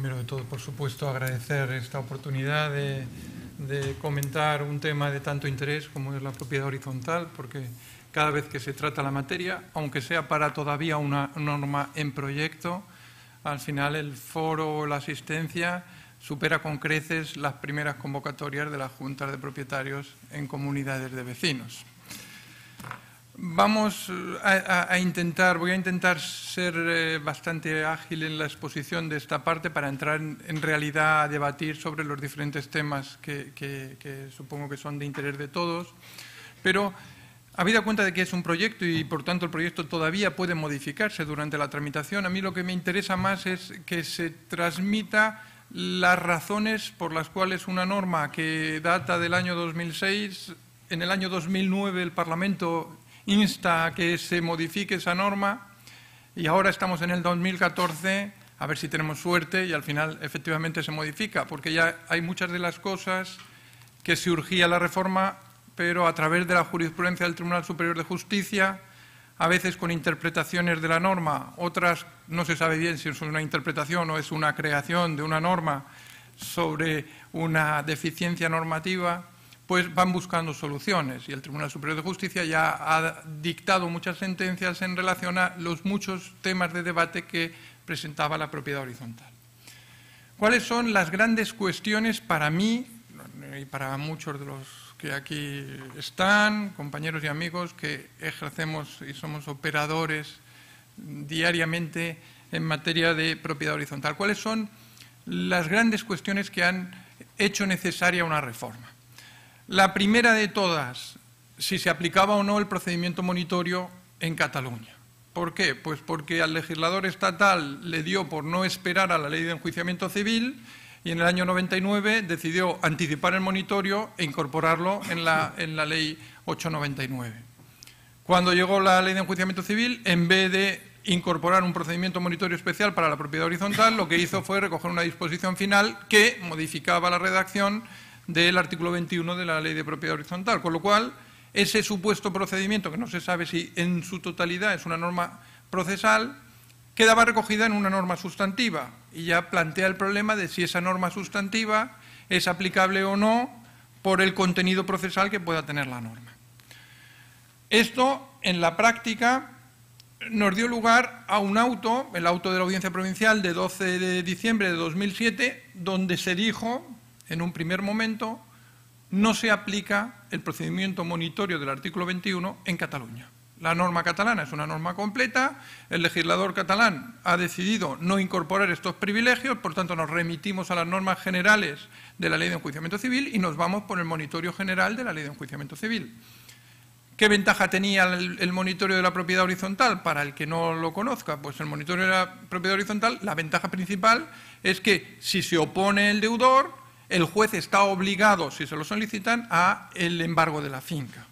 primero de todo, por supuesto, agradecer esta oportunidad de, comentar un tema de tanto interés como es la propiedad horizontal, porque cada vez que se trata la materia, aunque sea para todavía una norma en proyecto, al final el foro o la asistencia supera con creces las primeras convocatorias de las juntas de propietarios en comunidades de vecinos. Vamos eh, a, intentar, voy a intentar ser eh, bastante ágil en la exposición de esta parte para entrar en, realidad a debatir sobre los diferentes temas que, que, supongo que son de interés de todos. Pero, habida cuenta de que es un proyecto y por tanto el proyecto todavía puede modificarse durante la tramitación, a mí lo que me interesa más es que se transmita las razones por las cuales una norma que data del año 2006, en el año 2009 el Parlamento insta a que se modifique esa norma y ahora estamos en el 2014, a ver si tenemos suerte y al final efectivamente se modifica, porque ya hay muchas de las cosas que surgía la reforma, pero a través de la jurisprudencia del Tribunal Superior de Justicia, a veces con interpretaciones de la norma, otras no se sabe bien si es una interpretación o es una creación de una norma sobre una deficiencia normativa pues van buscando soluciones y el Tribunal Superior de Justicia ya ha dictado muchas sentencias en relación a los muchos temas de debate que presentaba la propiedad horizontal. ¿Cuáles son las grandes cuestiones para mí y para muchos de los que aquí están, compañeros y amigos que ejercemos y somos operadores diariamente en materia de propiedad horizontal? ¿Cuáles son las grandes cuestiones que han hecho necesaria una reforma? La primera de todas, si se aplicaba o no el procedimiento monitorio en Cataluña. ¿Por qué? Pues porque al legislador estatal le dio por no esperar a la ley de enjuiciamiento civil y en el año 99 decidió anticipar el monitorio e incorporarlo en la, la ley 899. Cuando llegó la ley de enjuiciamiento civil, en vez de incorporar un procedimiento monitorio especial para la propiedad horizontal, lo que hizo fue recoger una disposición final que modificaba la redacción del artículo 21 de la Ley de Propiedad Horizontal. Con lo cual, ese supuesto procedimiento, que no se sabe si en su totalidad es una norma procesal, quedaba recogida en una norma sustantiva y ya plantea el problema de si esa norma sustantiva es aplicable o no por el contenido procesal que pueda tener la norma. Esto, en la práctica, nos dio lugar a un auto, el auto de la Audiencia Provincial de 12 de diciembre de 2007, donde se dijo en un primer momento, no se aplica el procedimiento monitorio del artículo 21 en Cataluña. La norma catalana es una norma completa, el legislador catalán ha decidido no incorporar estos privilegios, por tanto nos remitimos a las normas generales de la Ley de Enjuiciamiento Civil y nos vamos por el monitorio general de la Ley de Enjuiciamiento Civil. ¿Qué ventaja tenía el, monitorio de la propiedad horizontal? Para el que no lo conozca, pues el monitorio de la propiedad horizontal, la ventaja principal es que si se opone el deudor, el juez está obligado, si se lo solicitan, a el embargo de la finca,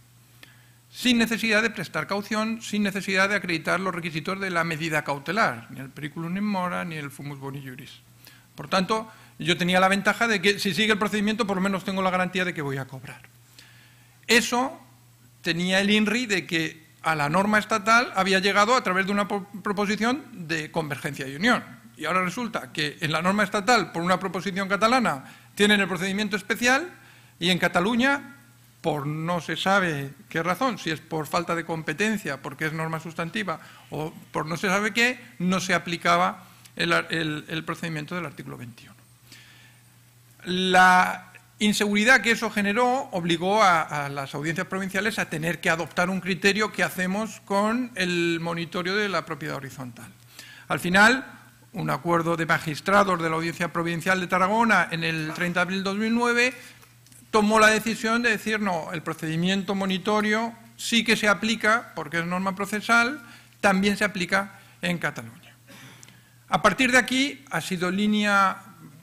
sin necesidad de prestar caución, sin necesidad de acreditar los requisitos de la medida cautelar, ni el periculum in mora, ni el fumus boni juris. Por tanto, yo tenía la ventaja de que si sigue el procedimiento, por lo menos tengo la garantía de que voy a cobrar. Eso tenía el INRI de que a la norma estatal había llegado a través de una proposición de convergencia y unión. Y ahora resulta que en la norma estatal, por una proposición catalana, tienen el procedimiento especial y en Cataluña, por no se sabe qué razón, si es por falta de competencia, porque es norma sustantiva, o por no se sabe qué, no se aplicaba el, procedimiento del artículo 21. La inseguridad que eso generó obligó a, a, las audiencias provinciales a tener que adoptar un criterio que hacemos con el monitorio de la propiedad horizontal. Al final, un acuerdo de magistrados de la Audiencia Provincial de Tarragona en el 30 de abril de 2009 tomó la decisión de decir, no, el procedimiento monitorio sí que se aplica, porque es norma procesal, también se aplica en Cataluña. A partir de aquí ha sido línea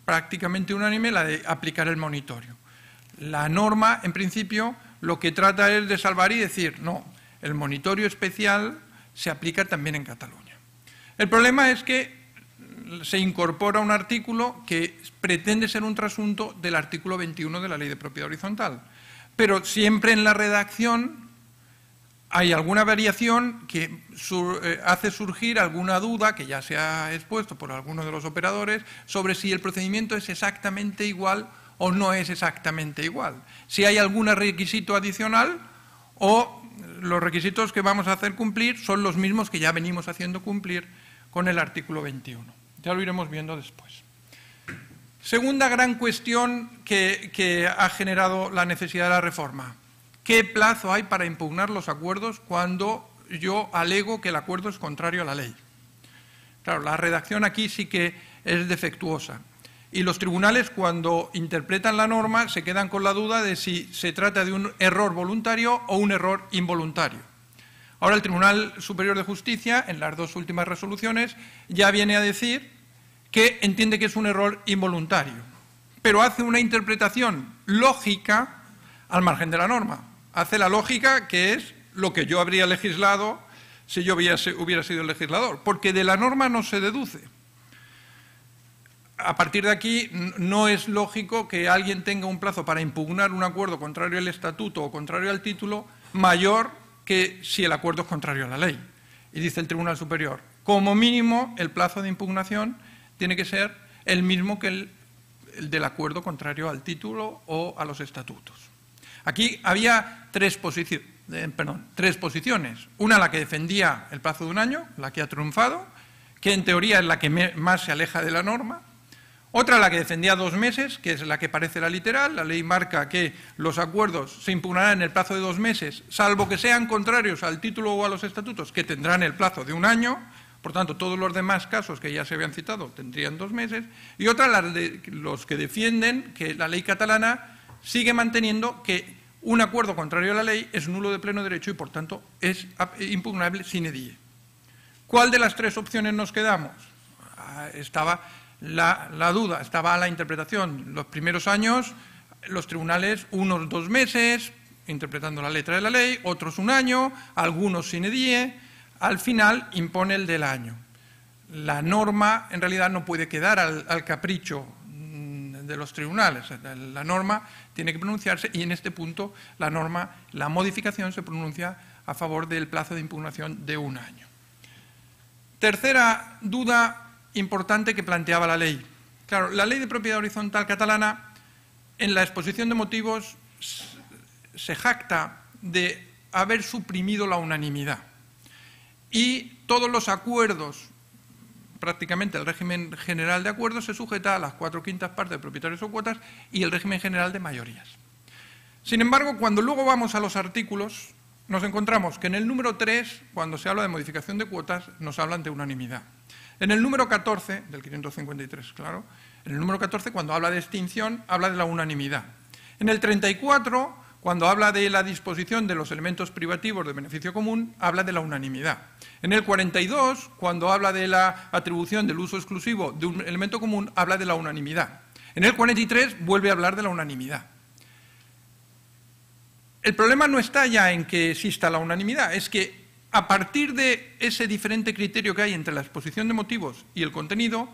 prácticamente unánime la de aplicar el monitorio. La norma, en principio, lo que trata es de salvar y decir, no, el monitorio especial se aplica también en Cataluña. El problema es que se incorpora un artículo que pretende ser un trasunto del artículo 21 de la Ley de Propiedad Horizontal. Pero siempre en la redacción hay alguna variación que eh, hace surgir alguna duda que ya se ha expuesto por alguno de los operadores sobre si el procedimiento es exactamente igual o no es exactamente igual. Si hay algún requisito adicional o los requisitos que vamos a hacer cumplir son los mismos que ya venimos haciendo cumplir con el artículo 21. Ya lo iremos viendo después. Segunda gran cuestión que, ha generado la necesidad de la reforma. ¿Qué plazo hay para impugnar los acuerdos cuando yo alego que el acuerdo es contrario a la ley? Claro, la redacción aquí sí que es defectuosa. Y los tribunales cuando interpretan la norma se quedan con la duda de si se trata de un error voluntario o un error involuntario. Ahora el Tribunal Superior de Justicia, en las dos últimas resoluciones, ya viene a decir que entiende que es un error involuntario, pero hace una interpretación lógica al margen de la norma. Hace la lógica que es lo que yo habría legislado si yo hubiera sido el legislador, porque de la norma no se deduce. A partir de aquí, no es lógico que alguien tenga un plazo para impugnar un acuerdo contrario al estatuto o contrario al título mayor que si el acuerdo es contrario a la ley. Y dice el Tribunal Superior, como mínimo el plazo de impugnación tiene que ser el mismo que el, del acuerdo contrario al título o a los estatutos. Aquí había tres, eh, tres posiciones. Una la que defendía el plazo de un año, la que ha triunfado, que en teoría es la que más se aleja de la norma. Otra la que defendía dos meses, que es la que parece la literal. La ley marca que los acuerdos se impugnarán en el plazo de dos meses, salvo que sean contrarios al título o a los estatutos, que tendrán el plazo de un año. Por tanto, todos los demás casos que ya se habían citado tendrían dos meses. Y otra, los que defienden que la ley catalana sigue manteniendo que un acuerdo contrario a la ley es nulo de pleno derecho y, por tanto, es impugnable sin EDIE. ¿Cuál de las tres opciones nos quedamos? Ah, estaba la, duda, estaba la interpretación. Los primeros años, los tribunales, unos dos meses, interpretando la letra de la ley, otros un año, algunos sin EDIE al final impone el del año. La norma en realidad no puede quedar al, capricho mm, de los tribunales. La norma tiene que pronunciarse y en este punto la norma, la modificación se pronuncia a favor del plazo de impugnación de un año. Tercera duda importante que planteaba la ley. Claro, la ley de propiedad horizontal catalana en la exposición de motivos se jacta de haber suprimido la unanimidad y todos los acuerdos, prácticamente el régimen general de acuerdos se sujeta a las cuatro quintas partes de propietarios o cuotas y el régimen general de mayorías. Sin embargo, cuando luego vamos a los artículos, nos encontramos que en el número 3, cuando se habla de modificación de cuotas, nos hablan de unanimidad. En el número 14, del 553, claro, en el número 14, cuando habla de extinción, habla de la unanimidad. En el 34, cuando habla de la disposición de los elementos privativos de beneficio común, habla de la unanimidad. En el 42, cuando habla de la atribución del uso exclusivo de un elemento común, habla de la unanimidad. En el 43 vuelve a hablar de la unanimidad. El problema no está ya en que exista la unanimidad, es que a partir de ese diferente criterio que hay entre la exposición de motivos y el contenido,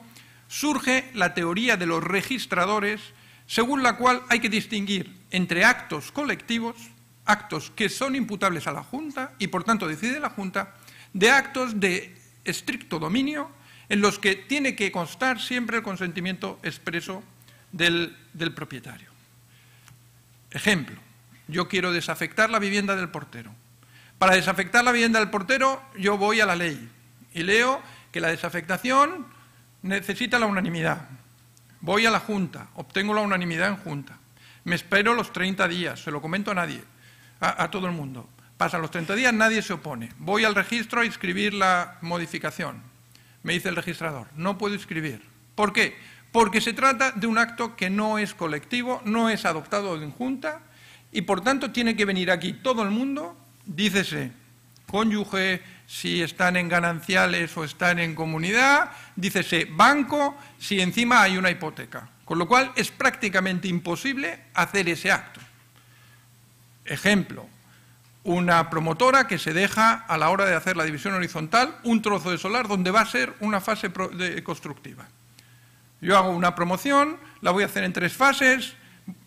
surge la teoría de los registradores, según la cual hay que distinguir entre actos colectivos, actos que son imputables a la Junta y por tanto decide la Junta, de actos de estricto dominio en los que tiene que constar siempre el consentimiento expreso del, propietario. Ejemplo, yo quiero desafectar la vivienda del portero. Para desafectar la vivienda del portero yo voy a la ley y leo que la desafectación necesita la unanimidad. Voy a la Junta, obtengo la unanimidad en Junta. Me espero los 30 días, se lo comento a nadie, a, todo el mundo. Pasan los 30 días, nadie se opone. Voy al registro a inscribir la modificación. Me dice el registrador, no puedo inscribir. ¿Por qué? Porque se trata de un acto que no es colectivo, no es adoptado en junta y por tanto tiene que venir aquí todo el mundo, dícese, cónyuge, si están en gananciales o están en comunidad, dícese banco, si encima hay una hipoteca. Con lo cual es prácticamente imposible hacer ese acto. Ejemplo, una promotora que se deja a la hora de hacer la división horizontal un trozo de solar donde va a ser una fase constructiva. Yo hago una promoción, la voy a hacer en tres fases,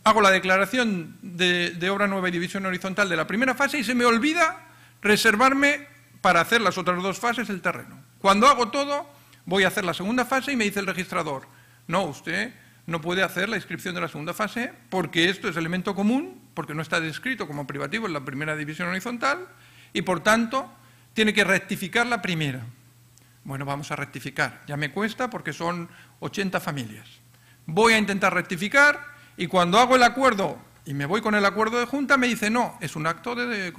hago la declaración de, de obra nueva y división horizontal de la primera fase y se me olvida reservarme para hacer las otras dos fases el terreno. Cuando hago todo, voy a hacer la segunda fase y me dice el registrador, no, usted no puede hacer la inscripción de la segunda fase porque esto es elemento común, porque no está descrito como privativo en la primera división horizontal y por tanto tiene que rectificar la primera. Bueno, vamos a rectificar. Ya me cuesta porque son 80 familias. Voy a intentar rectificar y cuando hago el acuerdo y me voy con el acuerdo de junta me dice no, es un acto de,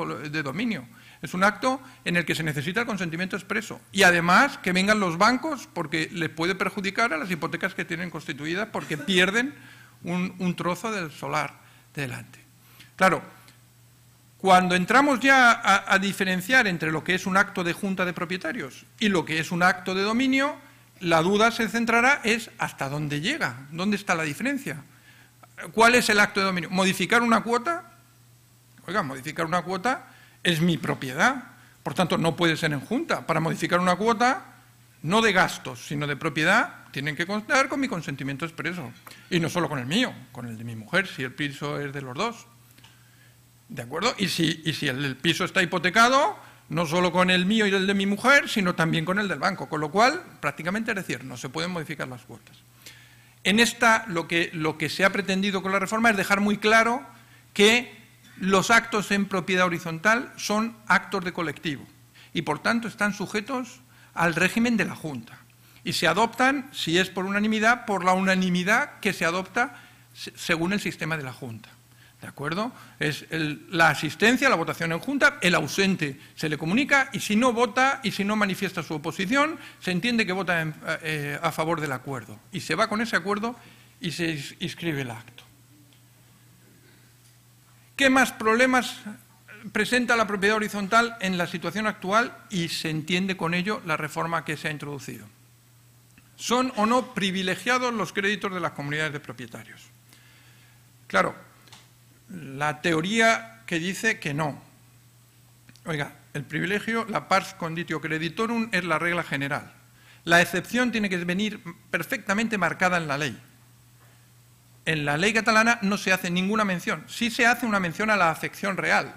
dominio. Es un acto en el que se necesita el consentimiento expreso. Y además que vengan los bancos porque les puede perjudicar a las hipotecas que tienen constituidas porque pierden un, trozo del solar delante. Claro, cuando entramos ya a, a, diferenciar entre lo que es un acto de junta de propietarios y lo que es un acto de dominio, la duda se centrará es hasta dónde llega, dónde está la diferencia. ¿Cuál es el acto de dominio? ¿Modificar una cuota? Oiga, modificar una cuota es mi propiedad, por tanto no puede ser en junta. Para modificar una cuota, no de gastos, sino de propiedad, tienen que contar con mi consentimiento expreso. Y no solo con el mío, con el de mi mujer, si el piso es de los dos. ¿De acuerdo? Y si, el, piso está hipotecado, no solo con el mío y el de mi mujer, sino también con el del banco. Con lo cual, prácticamente es decir, no se pueden modificar las cuotas. En esta, lo que, lo que se ha pretendido con la reforma es dejar muy claro que los actos en propiedad horizontal son actos de colectivo y por tanto están sujetos al régimen de la Junta y se adoptan, si es por unanimidad, por la unanimidad que se adopta según el sistema de la Junta. ¿De acuerdo? Es la asistencia, la votación en junta, el ausente se le comunica y si no vota y si no manifiesta su oposición, se entiende que vota eh, a favor del acuerdo y se va con ese acuerdo y se inscribe el acto. ¿Qué más problemas presenta la propiedad horizontal en la situación actual y se entiende con ello la reforma que se ha introducido? ¿Son o no privilegiados los créditos de las comunidades de propietarios? Claro, la teoría que dice que no. Oiga, el privilegio, la pars conditio creditorum, es la regla general. La excepción tiene que venir perfectamente marcada en la ley en la ley catalana no se hace ninguna mención. Sí se hace una mención a la afección real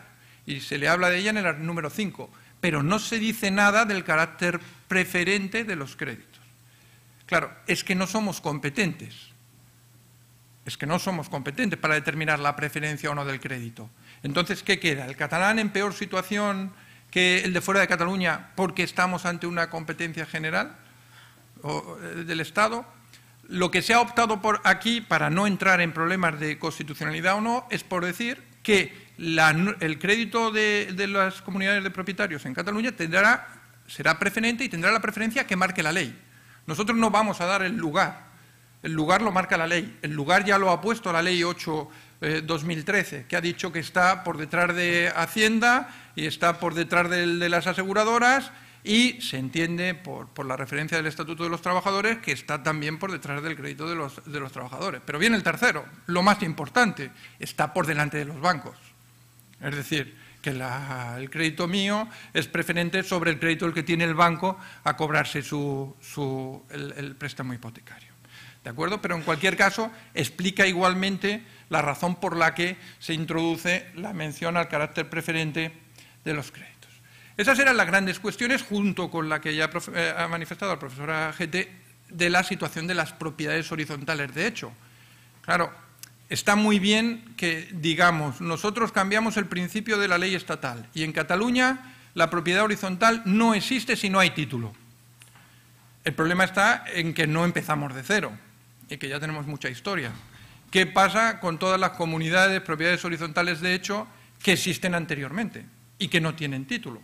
y se le habla de ella en el número 5, pero no se dice nada del carácter preferente de los créditos. Claro, es que no somos competentes. Es que no somos competentes para determinar la preferencia o no del crédito. Entonces, ¿qué queda? ¿El catalán en peor situación que el de fuera de Cataluña porque estamos ante una competencia general eh, del Estado? Lo que se ha optado por aquí, para no entrar en problemas de constitucionalidad o no, es por decir que el crédito de, las comunidades de propietarios en Cataluña tendrá, será preferente y tendrá la preferencia que marque la ley. Nosotros no vamos a dar el lugar. El lugar lo marca la ley. El lugar ya lo ha puesto la ley 8 2013, eh, que ha dicho que está por detrás de Hacienda y está por detrás de las aseguradoras y se entiende por, la referencia del Estatuto de los Trabajadores que está también por detrás del crédito de los, trabajadores. Pero viene el tercero, lo más importante, está por delante de los bancos. Es decir, que el crédito mío es preferente sobre el crédito que tiene el banco a cobrarse su, el, el préstamo hipotecario. ¿De acuerdo? Pero en cualquier caso, explica igualmente la razón por la que se introduce la mención al carácter preferente de los créditos. Esas eran las grandes cuestiones, junto con la que ya eh, ha manifestado la profesora GT, de la situación de las propiedades horizontales. De hecho, claro, está muy bien que digamos, nosotros cambiamos el principio de la ley estatal y en Cataluña la propiedad horizontal no existe si no hay título. El problema está en que no empezamos de cero y que ya tenemos mucha historia. ¿Qué pasa con todas las comunidades, propiedades horizontales de hecho, que existen anteriormente y que no tienen título?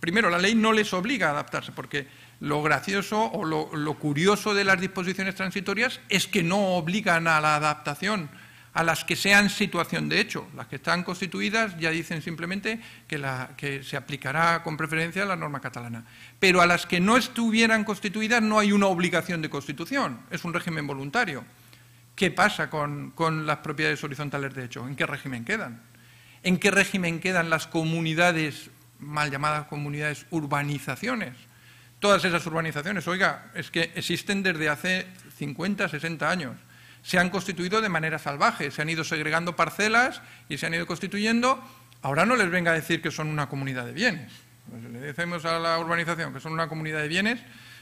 primero, la ley no les obliga a adaptarse, porque lo gracioso o lo, curioso de las disposiciones transitorias es que no obligan a la adaptación a las que sean situación de hecho. Las que están constituidas ya dicen simplemente que, se aplicará con preferencia la norma catalana. Pero a las que no estuvieran constituidas no hay una obligación de constitución, es un régimen voluntario. ¿Qué pasa con las propiedades horizontales de hecho? ¿En qué régimen quedan? en qué régimen quedan las comunidades, mal llamadas comunidades urbanizaciones. Todas esas urbanizaciones, oiga, es que existen desde hace 50, 60 años. Se han constituido de manera salvaje, se han ido segregando parcelas y se han ido constituyendo. Ahora no les venga a decir que son una comunidad de bienes. Pues le decimos a la urbanización que son una comunidad de bienes,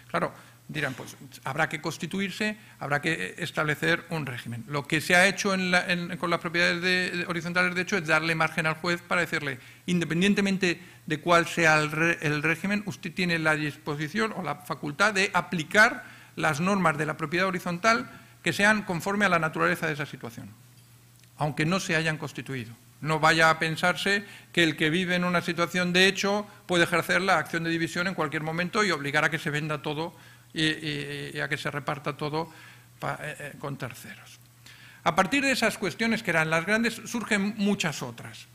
claro, dirán, pues habrá que constituirse, habrá que eh, establecer un régimen. Lo que se ha hecho con las propiedades horizontales, de hecho, es darle margen al juez para decirle, independientemente de cuál sea el, régimen, usted tiene la disposición o la facultad de aplicar las normas de la propiedad horizontal que sean conforme a la naturaleza de esa situación, aunque no se hayan constituido. No vaya a pensarse que el que vive en una situación de hecho puede ejercer la acción de división en cualquier momento y obligar a que se venda todo y, a que se reparta todo eh, eh, con terceros. A partir de esas cuestiones que eran las grandes, surgen muchas otras.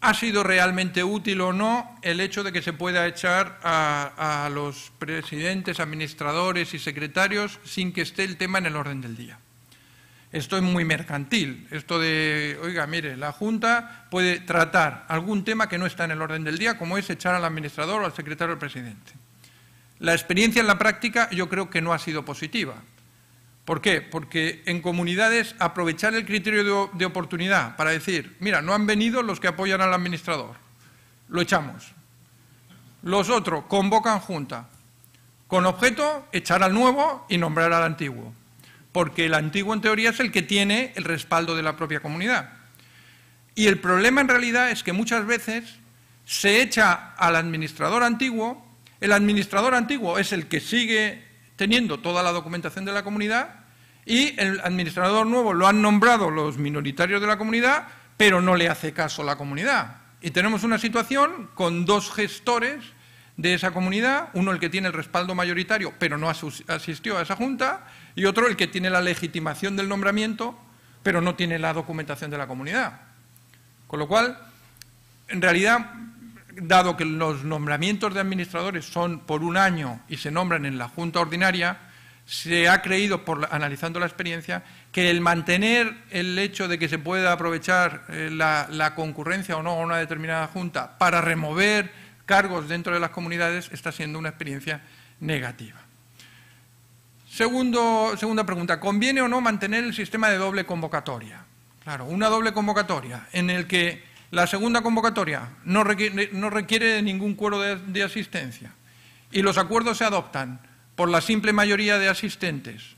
¿Ha sido realmente útil o no el hecho de que se pueda echar a, los presidentes, administradores y secretarios sin que esté el tema en el orden del día? Esto es muy mercantil. Esto de, oiga, mire, la Junta puede tratar algún tema que no está en el orden del día, como es echar al administrador o al secretario al presidente. La experiencia en la práctica yo creo que no ha sido positiva. ¿Por qué? Porque en comunidades aprovechar el criterio de, oportunidad para decir, mira, no han venido los que apoyan al administrador, lo echamos. Los otros convocan junta, con objeto echar al nuevo y nombrar al antiguo, porque el antiguo en teoría es el que tiene el respaldo de la propia comunidad. Y el problema en realidad es que muchas veces se echa al administrador antiguo el administrador antiguo es el que sigue teniendo toda la documentación de la comunidad y el administrador nuevo lo han nombrado los minoritarios de la comunidad, pero no le hace caso la comunidad. Y tenemos una situación con dos gestores de esa comunidad, uno el que tiene el respaldo mayoritario, pero no asistió a esa junta, y otro el que tiene la legitimación del nombramiento, pero no tiene la documentación de la comunidad. Con lo cual, en realidad, dado que los nombramientos de administradores son por un año y se nombran en la Junta Ordinaria, se ha creído, analizando la experiencia, que el mantener el hecho de que se pueda aprovechar eh, la, concurrencia o no a una determinada junta para remover cargos dentro de las comunidades está siendo una experiencia negativa. segunda pregunta, ¿conviene o no mantener el sistema de doble convocatoria? Claro, una doble convocatoria en el que la segunda convocatoria no requiere, ningún cuero de, asistencia y los acuerdos se adoptan por la simple mayoría de asistentes,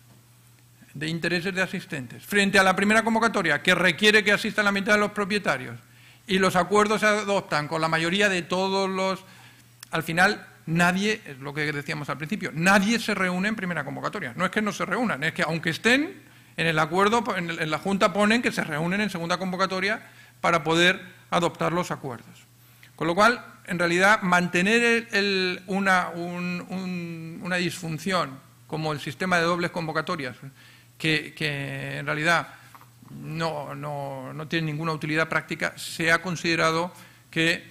de intereses de asistentes, frente a la primera convocatoria que requiere que asistan la mitad de los propietarios y los acuerdos se adoptan con la mayoría de todos los... Al final, nadie, es lo que decíamos al principio, nadie se reúne en primera convocatoria. No es que no se reúnan, es que aunque estén en el acuerdo, en la Junta ponen que se reúnen en segunda convocatoria para poder adoptar los acuerdos. Con lo cual, en realidad, mantener una, disfunción como el sistema de dobles convocatorias, que, en realidad no, no, tiene ninguna utilidad práctica, se ha considerado que,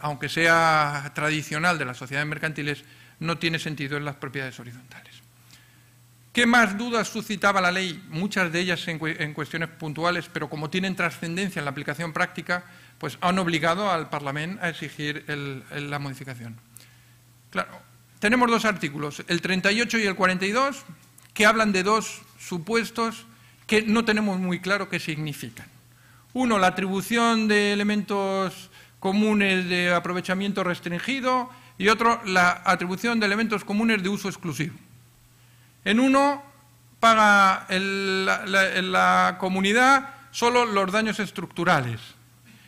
aunque sea tradicional de las sociedades mercantiles, no tiene sentido en las propiedades horizontales. ¿Qué más dudas suscitaba la ley? Muchas de ellas en, cuestiones puntuales, pero como tienen trascendencia en la aplicación práctica, pues han obligado al Parlamento a exigir la modificación. Claro, tenemos dos artículos, el 38 y el 42, que hablan de dos supuestos que no tenemos muy claro qué significan. Uno, la atribución de elementos comunes de aprovechamiento restringido y otro, la atribución de elementos comunes de uso exclusivo. En uno paga la, la comunidad solo los daños estructurales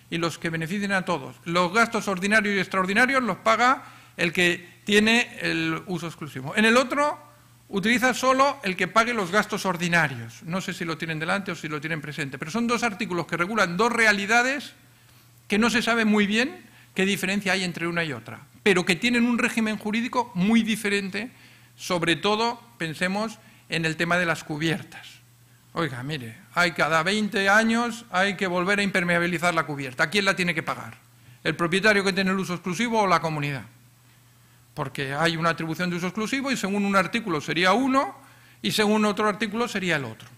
y los que beneficien a todos. Los gastos ordinarios y extraordinarios los paga el que tiene el uso exclusivo. En el otro utiliza solo el que pague los gastos ordinarios. No sé si lo tienen delante o si lo tienen presente, pero son dos artículos que regulan dos realidades que no se sabe muy bien qué diferencia hay entre una y otra, pero que tienen un régimen jurídico muy diferente sobre todo, pensemos en el tema de las cubiertas. Oiga, mire, hay cada 20 años hay que volver a impermeabilizar la cubierta. ¿Quién la tiene que pagar? ¿El propietario que tiene el uso exclusivo o la comunidad? Porque hay una atribución de uso exclusivo y según un artículo sería uno y según otro artículo sería el otro.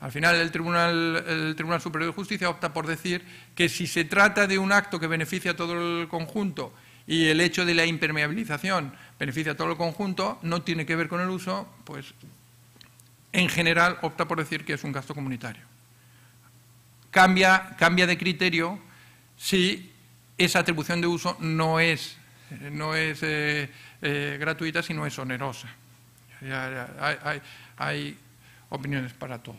Al final el Tribunal, el Tribunal Superior de Justicia opta por decir que si se trata de un acto que beneficia a todo el conjunto y el hecho de la impermeabilización beneficia a todo el conjunto, no tiene que ver con el uso, pues en general opta por decir que es un gasto comunitario. Cambia, de criterio si esa atribución de uso no es, no es eh, eh gratuita, sino es onerosa. hay opiniones para todo.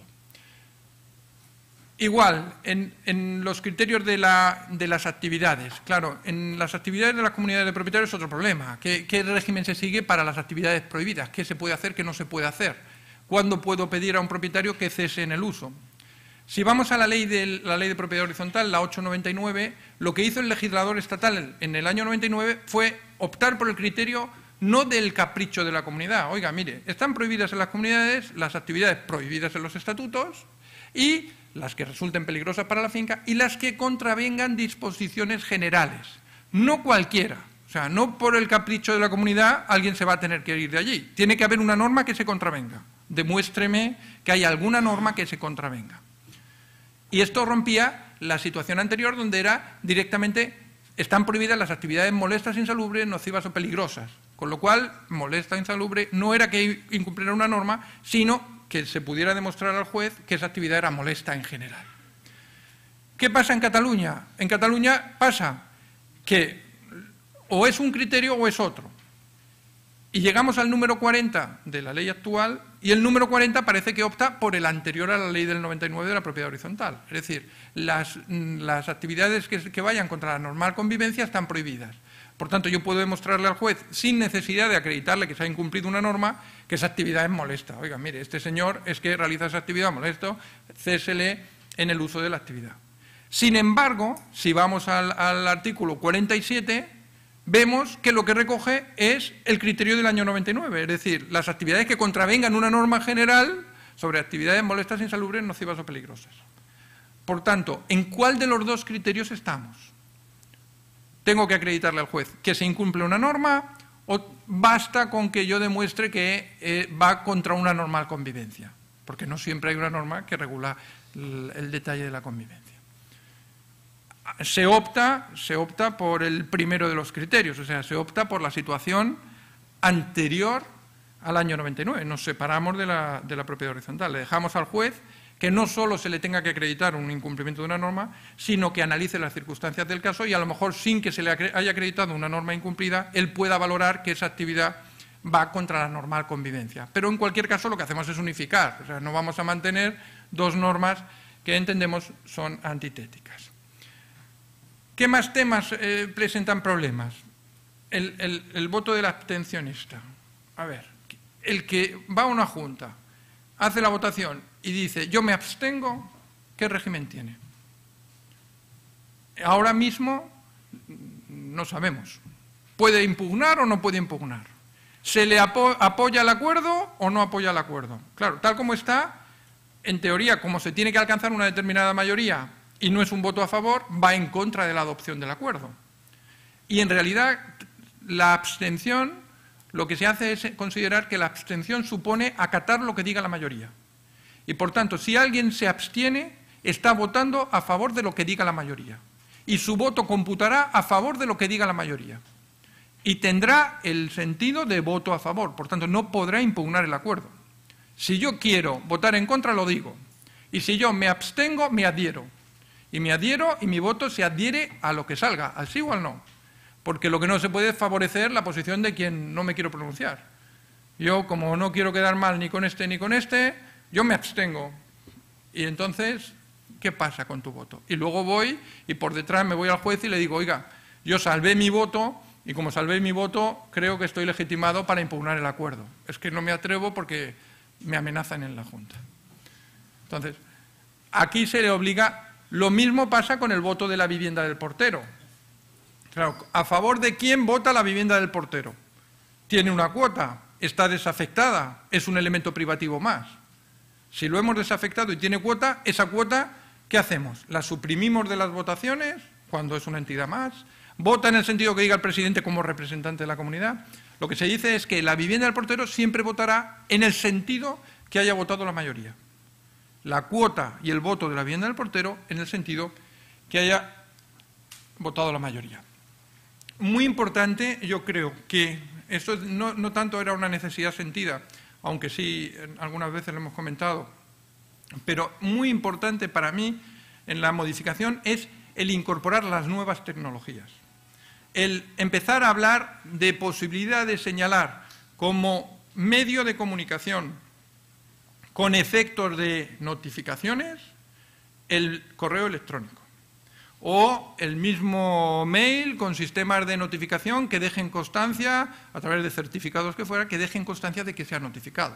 Igual, en, los criterios de, las actividades. Claro, en las actividades de las comunidades de propietarios es otro problema. ¿Qué, ¿Qué, régimen se sigue para las actividades prohibidas? ¿Qué se puede hacer, qué no se puede hacer? ¿Cuándo puedo pedir a un propietario que cese en el uso? Si vamos a la ley de, la ley de propiedad horizontal, la 899, lo que hizo el legislador estatal en el año 99 fue optar por el criterio no del capricho de la comunidad. Oiga, mire, están prohibidas en las comunidades las actividades prohibidas en los estatutos y las que resulten peligrosas para la finca y las que contravengan disposiciones generales, no cualquiera. O sea, no por el capricho de la comunidad alguien se va a tener que ir de allí. Tiene que haber una norma que se contravenga. Demuéstreme que hay alguna norma que se contravenga. Y esto rompía la situación anterior donde era directamente están prohibidas las actividades molestas, e insalubres, nocivas o peligrosas. Con lo cual, molesta, e insalubre, no era que incumpliera una norma, sino que se pudiera demostrar al juez que esa actividad era molesta en general. ¿Qué pasa en Cataluña? En Cataluña pasa que o es un criterio o es otro. Y llegamos al número 40 de la ley actual y el número 40 parece que opta por el anterior a la ley del 99 de la propiedad horizontal. Es decir, las, mm, las actividades que vayan contra la normal convivencia están prohibidas. Por tanto, yo puedo demostrarle al juez, sin necesidad de acreditarle que se ha incumplido una norma, que esa actividad es molesta. Oiga, mire, este señor es que realiza esa actividad molesto, césele en el uso de la actividad. Sin embargo, si vamos al, al artículo 47, vemos que lo que recoge es el criterio del año 99, es decir, las actividades que contravengan una norma general sobre actividades molestas, e insalubres, nocivas o peligrosas. Por tanto, ¿en cuál de los dos criterios estamos? tengo que acreditarle al juez que se incumple una norma o basta con que yo demuestre que eh, va contra una normal convivencia, porque no siempre hay una norma que regula el, detalle de la convivencia. Se opta, se opta por el primero de los criterios, o sea, se opta por la situación anterior al año 99. Nos separamos de la, de la propiedad horizontal, le dejamos al juez que no solo se le tenga que acreditar un incumplimiento de una norma, sino que analice las circunstancias del caso y a lo mejor sin que se le haya acreditado una norma incumplida, él pueda valorar que esa actividad va contra la normal convivencia. Pero en cualquier caso lo que hacemos es unificar, o sea, no vamos a mantener dos normas que entendemos son antitéticas. ¿Qué más temas eh, presentan problemas? El, el voto del abstencionista. A ver, el que va a una junta hace la votación y dice, yo me abstengo, ¿qué régimen tiene? Ahora mismo no sabemos. ¿Puede impugnar o no puede impugnar? ¿Se le apoya el acuerdo o no apoya el acuerdo? Claro, tal como está, en teoría, como se tiene que alcanzar una determinada mayoría y no es un voto a favor, va en contra de la adopción del acuerdo. Y en realidad la abstención lo que se hace es considerar que la abstención supone acatar lo que diga la mayoría. Y por tanto, si alguien se abstiene, está votando a favor de lo que diga la mayoría. Y su voto computará a favor de lo que diga la mayoría. Y tendrá el sentido de voto a favor. Por tanto, no podrá impugnar el acuerdo. Si yo quiero votar en contra, lo digo. Y si yo me abstengo, me adhiero. Y me adhiero y mi voto se adhiere a lo que salga, así o al no porque lo que no se puede es favorecer la posición de quien no me quiero pronunciar. Yo, como no quiero quedar mal ni con este ni con este, yo me abstengo. Y entonces, ¿qué pasa con tu voto? Y luego voy y por detrás me voy al juez y le digo, oiga, yo salvé mi voto y como salvé mi voto, creo que estoy legitimado para impugnar el acuerdo. Es que no me atrevo porque me amenazan en la Junta. Entonces, aquí se le obliga, lo mismo pasa con el voto de la vivienda del portero. Claro, ¿a favor de quién vota la vivienda del portero? Tiene una cuota, está desafectada, es un elemento privativo más. Si lo hemos desafectado y tiene cuota, esa cuota, ¿qué hacemos? ¿La suprimimos de las votaciones cuando es una entidad más? ¿Vota en el sentido que diga el presidente como representante de la comunidad? Lo que se dice es que la vivienda del portero siempre votará en el sentido que haya votado la mayoría. La cuota y el voto de la vivienda del portero en el sentido que haya votado la mayoría. Muy importante, yo creo que esto no, tanto era una necesidad sentida, aunque sí algunas veces lo hemos comentado, pero muy importante para mí en la modificación es el incorporar las nuevas tecnologías. El empezar a hablar de posibilidad de señalar como medio de comunicación con efectos de notificaciones el correo electrónico o el mismo mail con sistemas de notificación que dejen constancia, a través de certificados que fuera, que dejen constancia de que se ha notificado.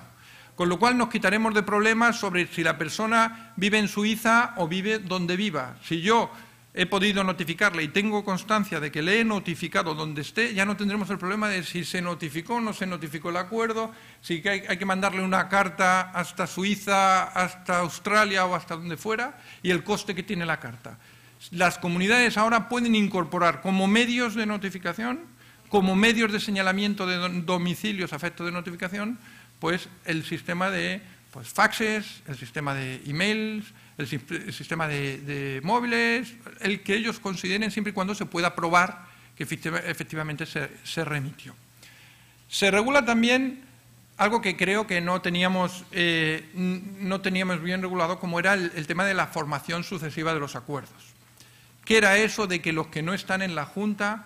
Con lo cual nos quitaremos de problemas sobre si la persona vive en Suiza o vive donde viva. Si yo he podido notificarle y tengo constancia de que le he notificado donde esté, ya no tendremos el problema de si se notificó o no se notificó el acuerdo, si hay, hay, que mandarle una carta hasta Suiza, hasta Australia o hasta donde fuera, y el coste que tiene la carta las comunidades ahora pueden incorporar como medios de notificación, como medios de señalamiento de domicilios a efecto de notificación, pues el sistema de pues, faxes, el sistema de emails, el, sistema de, móviles, el que ellos consideren siempre y cuando se pueda probar que efectivamente se, remitió. Se regula también algo que creo que no teníamos, eh, bien regulado, como era el tema de la formación sucesiva de los acuerdos. ...que era eso de que los que no están en la Junta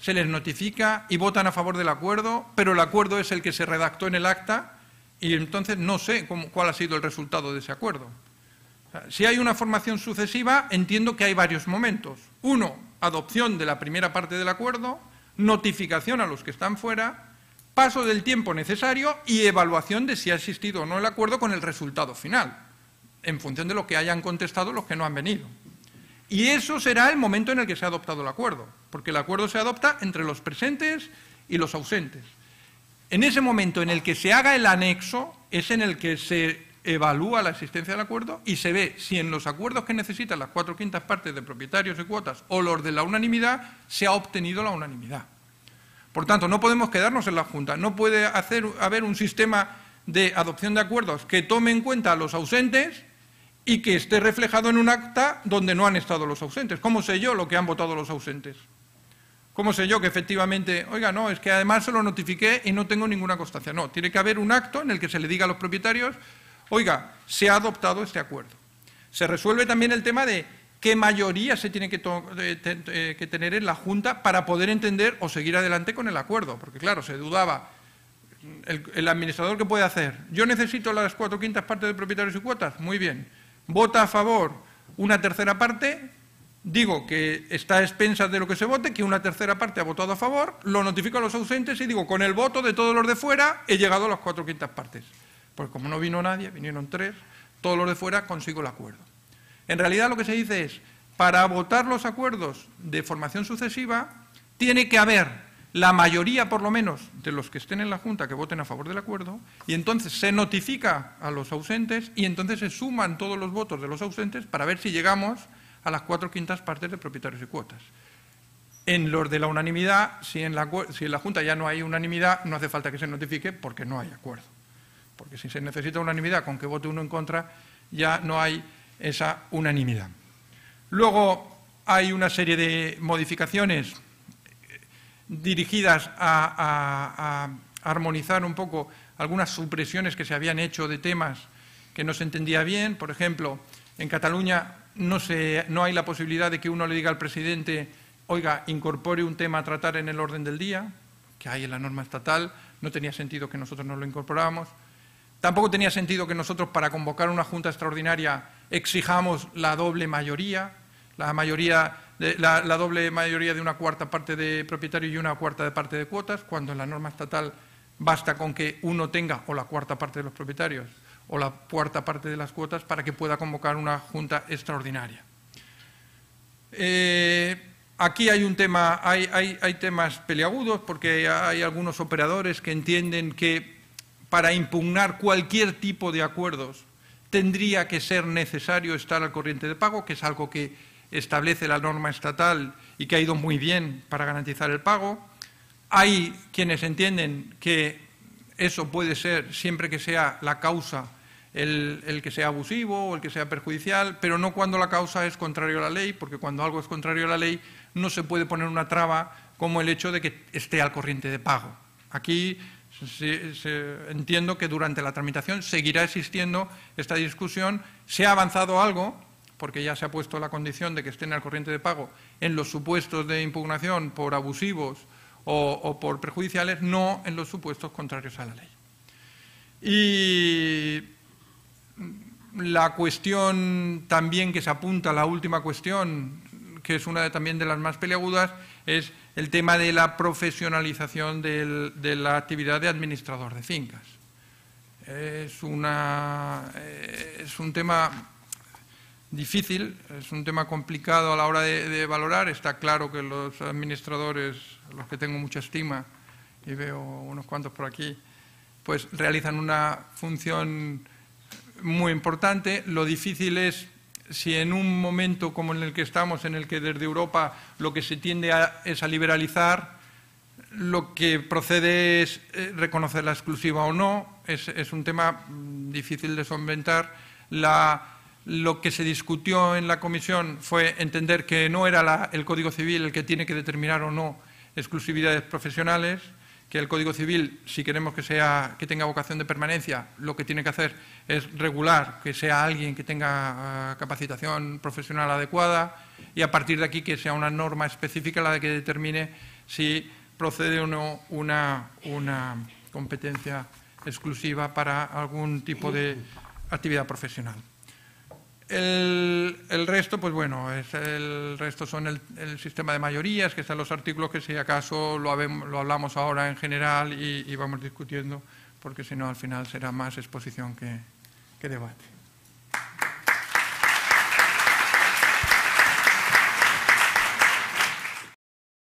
se les notifica y votan a favor del acuerdo, pero el acuerdo es el que se redactó en el acta y entonces no sé cuál ha sido el resultado de ese acuerdo? si hay una formación sucesiva, entiendo que hay varios momentos. Uno, adopción de la primera parte del acuerdo, notificación a los que están fuera, paso del tiempo necesario y evaluación de si ha existido o no el acuerdo con el resultado final, en función de lo que hayan contestado los que no han venido. Y eso será el momento en el que se ha adoptado el acuerdo, porque el acuerdo se adopta entre los presentes y los ausentes. En ese momento en el que se haga el anexo es en el que se evalúa la existencia del acuerdo y se ve si en los acuerdos que necesitan las cuatro quintas partes de propietarios y cuotas o los de la unanimidad se ha obtenido la unanimidad. Por tanto, no podemos quedarnos en la Junta. No puede haber un sistema de adopción de acuerdos que tome en cuenta a los ausentes y que esté reflejado en un acta donde no han estado los ausentes. ¿Cómo sé yo lo que han votado los ausentes? ¿Cómo sé yo que efectivamente, oiga, no, es que además se lo notifiqué y no tengo ninguna constancia? No, tiene que haber un acto en el que se le diga a los propietarios, oiga, se ha adoptado este acuerdo. Se resuelve también el tema de qué mayoría se tiene que, tener en la Junta para poder entender o seguir adelante con el acuerdo, porque claro, se dudaba el, el, administrador qué puede hacer. Yo necesito las cuatro quintas partes de propietarios y cuotas. Muy bien vota a favor una tercera parte, digo que está a expensas de lo que se vote, que una tercera parte ha votado a favor, lo notifico a los ausentes y digo, con el voto de todos los de fuera he llegado a las cuatro quintas partes. Pues como no vino nadie, vinieron tres, todos los de fuera consigo el acuerdo. En realidad lo que se dice es, para votar los acuerdos de formación sucesiva, tiene que haber la mayoría, por lo menos, de los que estén en la Junta que voten a favor del acuerdo, y entonces se notifica a los ausentes y entonces se suman todos los votos de los ausentes para ver si llegamos a las cuatro quintas partes de propietarios y cuotas. En los de la unanimidad, si en la, si en la Junta ya no hay unanimidad, no hace falta que se notifique porque no hay acuerdo. Porque si se necesita unanimidad, con que vote uno en contra, ya no hay esa unanimidad. Luego hay una serie de modificaciones dirigidas a, armonizar un poco algunas supresiones que se habían hecho de temas que no se entendía bien. Por ejemplo, en Cataluña no, hay la posibilidad de que uno le diga al presidente, oiga, incorpore un tema a tratar en el orden del día, que hay en la norma estatal, no tenía sentido que nosotros no lo incorporáramos. Tampoco tenía sentido que nosotros para convocar una junta extraordinaria exijamos la doble mayoría, la mayoría la, doble mayoría de una cuarta parte de propietarios y una cuarta de parte de cuotas, cuando en la norma estatal basta con que uno tenga o la cuarta parte de los propietarios o la cuarta parte de las cuotas para que pueda convocar una junta extraordinaria. Eh, aquí hay un tema, hay, temas peleagudos porque hay algunos operadores que entienden que para impugnar cualquier tipo de acuerdos tendría que ser necesario estar al corriente de pago, que es algo que establece la norma estatal y que ha ido muy bien para garantizar el pago. Hay quienes entienden que eso puede ser siempre que sea la causa el, que sea abusivo o el que sea perjudicial, pero no cuando la causa es contrario a la ley, porque cuando algo es contrario a la ley no se puede poner una traba como el hecho de que esté al corriente de pago. Aquí entiendo que durante la tramitación seguirá existiendo esta discusión. Se ha avanzado algo, porque ya se ha puesto la condición de que estén al corriente de pago en los supuestos de impugnación por abusivos o, por perjudiciales, no en los supuestos contrarios a la ley. Y la cuestión también que se apunta, la última cuestión, que es una de, también de las más peleagudas, es el tema de la profesionalización de la actividad de administrador de fincas. Es, una, eh, es un tema difícil, es un tema complicado a la hora de, valorar. Está claro que los administradores, los que tengo mucha estima, y veo unos cuantos por aquí, pues realizan una función muy importante. Lo difícil es si en un momento como en el que estamos, en el que desde Europa lo que se tiende es a liberalizar, lo que procede es eh, reconocer la exclusiva o no, es, es un tema mm, difícil de solventar. La lo que se discutió en la comisión fue entender que no era el Código Civil el que tiene que determinar o no exclusividades profesionales, que el Código Civil, si queremos que, sea, que tenga vocación de permanencia, lo que tiene que hacer es regular que sea alguien que tenga ah, capacitación profesional adecuada y a partir de aquí que sea una norma específica la que determine si procede o no una competencia exclusiva para algún tipo de actividad profesional. El, resto, pues bueno, el resto son el, sistema de mayorías, que están los artículos que si acaso lo, hablamos ahora en general y, vamos discutiendo, porque si no al final será más exposición que debate.